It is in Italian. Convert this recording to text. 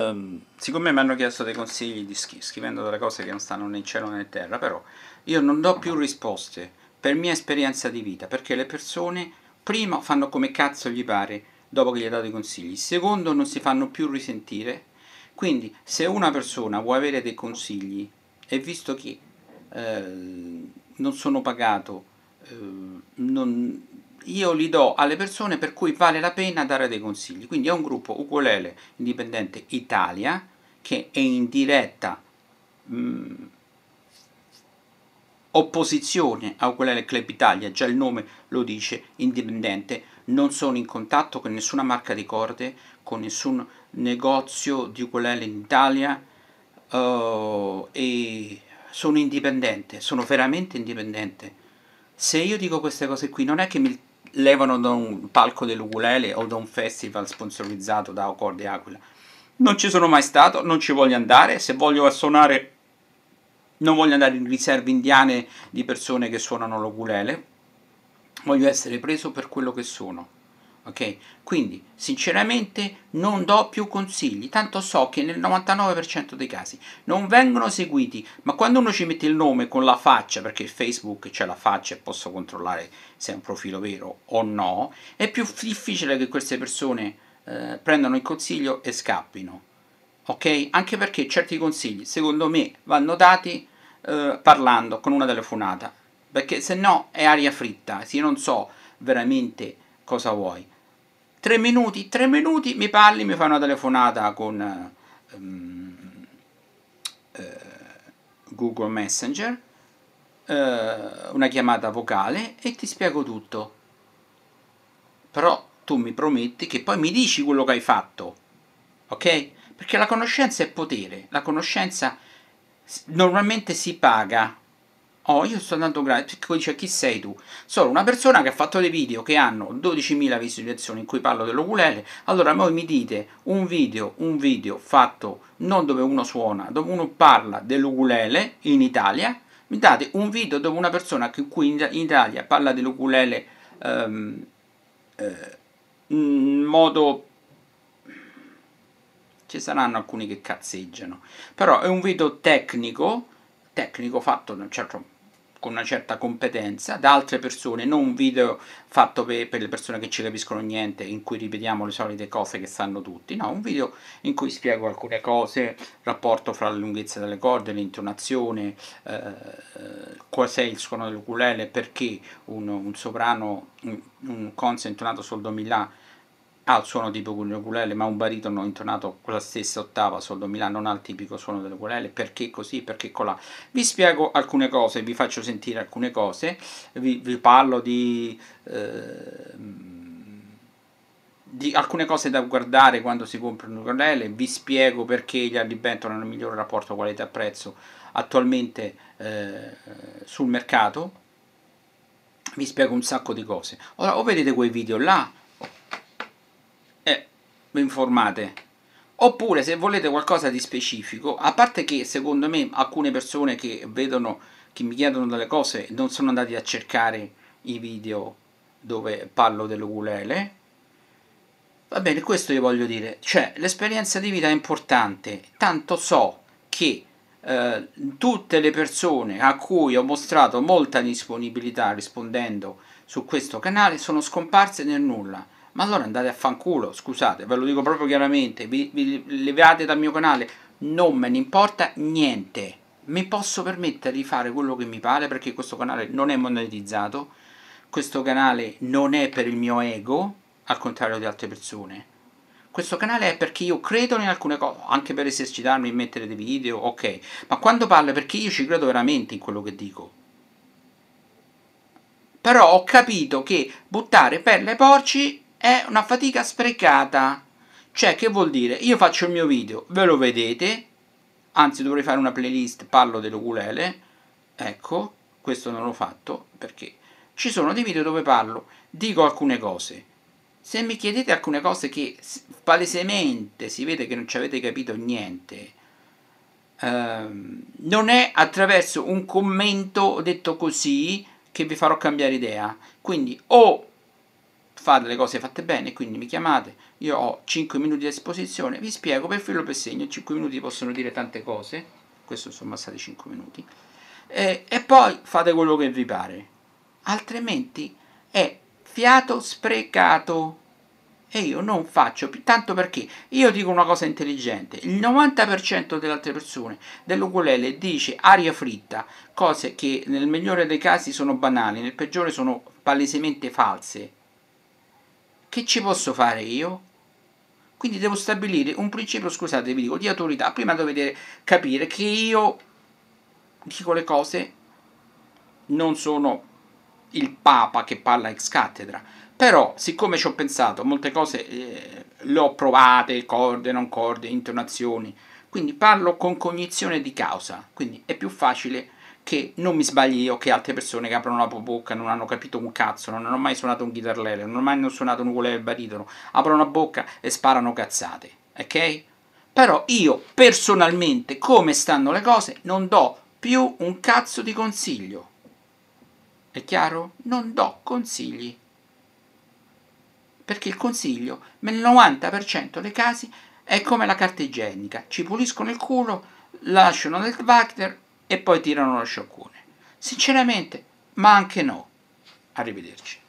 Um, siccome mi hanno chiesto dei consigli di schi- scrivendo delle cose che non stanno né in cielo né in terra, però io non do più risposte per mia esperienza di vita, perché le persone prima fanno come cazzo gli pare dopo che gli ha dato i consigli, secondo non si fanno più risentire, quindi se una persona vuole avere dei consigli e visto che eh, non sono pagato, eh, non, io li do alle persone per cui vale la pena dare dei consigli. Quindi è un gruppo Ukulele Indipendente Italia che è in diretta mh, mm, opposizione a Ukulele Club Italia, già il nome lo dice, indipendente, non sono in contatto con nessuna marca di corde, con nessun negozio di ukulele in Italia uh, e sono indipendente, sono veramente indipendente. Se io dico queste cose qui non è che mi levano da un palco dell'Ugulele o da un festival sponsorizzato da Accordi Aquila. Non ci sono mai stato, non ci voglio andare, se voglio suonare non voglio andare in riserve indiane di persone che suonano l'Ugulele, voglio essere preso per quello che sono ok? Quindi sinceramente non do più consigli, tanto so che nel 99% dei casi non vengono seguiti, ma quando uno ci mette il nome con la faccia, perché Facebook c'è la faccia e posso controllare se è un profilo vero o no, è più difficile che queste persone eh, prendano il consiglio e scappino, ok? Anche perché certi consigli, secondo me, vanno dati eh, parlando con una telefonata, perché se no è aria fritta, se io non so veramente cosa vuoi tre minuti, tre minuti mi parli, mi fai una telefonata con um, eh, Google Messenger, eh, una chiamata vocale e ti spiego tutto. Però tu mi prometti che poi mi dici quello che hai fatto, ok? Perché la conoscenza è potere, la conoscenza normalmente si paga Oh, io sto andando grave. Perché dice chi sei tu? Sono una persona che ha fatto dei video che hanno 12.000 visualizzazioni in cui parlo dell'oculele. Allora voi mi dite un video, un video fatto non dove uno suona, dove uno parla dell'oculele in Italia. Mi date un video dove una persona che qui in Italia parla dell'oculele um, eh, in modo ci saranno alcuni che cazzeggiano però è un video tecnico tecnico fatto certo con una certa competenza, da altre persone, non un video fatto per, per, le persone che ci capiscono niente, in cui ripetiamo le solite cose che sanno tutti, no, un video in cui spiego alcune cose, il rapporto fra la lunghezza delle corde, l'intonazione, eh, cos'è eh, il suono dell'ukulele, perché un, un soprano, un, un intonato sul do mi la ha ah, il suono tipo tipico dell'ukulele, ma un baritono intonato con la stessa ottava sol do mi la non ha il tipico suono dell'ukulele, perché così, perché colà. Ecco vi spiego alcune cose, vi faccio sentire alcune cose, vi, vi parlo di... Eh, di alcune cose da guardare quando si compra un ukulele, vi spiego perché gli Harley Benton hanno il migliore rapporto qualità-prezzo attualmente eh, sul mercato, vi spiego un sacco di cose. Ora, o vedete quei video là, ben informate. Oppure se volete qualcosa di specifico, a parte che secondo me alcune persone che vedono, che mi chiedono delle cose, non sono andati a cercare i video dove parlo dell'ukulele. Va bene, questo io voglio dire, cioè l'esperienza di vita è importante, tanto so che eh, tutte le persone a cui ho mostrato molta disponibilità rispondendo su questo canale sono scomparse nel nulla ma allora andate a fanculo, scusate, ve lo dico proprio chiaramente, vi, vi levate dal mio canale, non me ne importa niente, mi posso permettere di fare quello che mi pare perché questo canale non è monetizzato, questo canale non è per il mio ego, al contrario di altre persone. Questo canale è perché io credo in alcune cose, anche per esercitarmi e mettere dei video, ok, ma quando parlo è perché io ci credo veramente in quello che dico. Però ho capito che buttare pelle ai porci è una fatica sprecata. Cioè, che vuol dire? Io faccio il mio video, ve lo vedete, anzi dovrei fare una playlist, parlo dell'oculele, ecco, questo non l'ho fatto perché ci sono dei video dove parlo, dico alcune cose. Se mi chiedete alcune cose che palesemente si vede che non ci avete capito niente, ehm, non è attraverso un commento detto così che vi farò cambiare idea. Quindi o fate le cose fatte bene, quindi mi chiamate, io ho 5 minuti a disposizione, vi spiego per filo per segno, 5 minuti possono dire tante cose, questo sono passati 5 minuti, e, e poi fate quello che vi pare, altrimenti è fiato sprecato e io non faccio più tanto perché io dico una cosa intelligente il 90% delle altre persone dell'ukulele dice aria fritta cose che nel migliore dei casi sono banali nel peggiore sono palesemente false che ci posso fare io? Quindi devo stabilire un principio, scusate, vi dico, di autorità. Prima dovete capire che io dico le cose, non sono il Papa che parla ex cattedra. Però, siccome ci ho pensato, molte cose eh, le ho provate, corde, non corde, intonazioni, quindi parlo con cognizione di causa, quindi è più facile che non mi sbagli io che altre persone che aprono la bocca non hanno capito un cazzo, non hanno mai suonato un chitarrello, non hanno mai suonato un ukulele baritono, aprono la bocca e sparano cazzate, ok? Però io personalmente, come stanno le cose, non do più un cazzo di consiglio. È chiaro? Non do consigli. Perché il consiglio, nel 90% dei casi, è come la carta igienica. Ci puliscono il culo, lasciano del Wagner e poi tirano lo scioccone. Sinceramente, ma anche no. Arrivederci.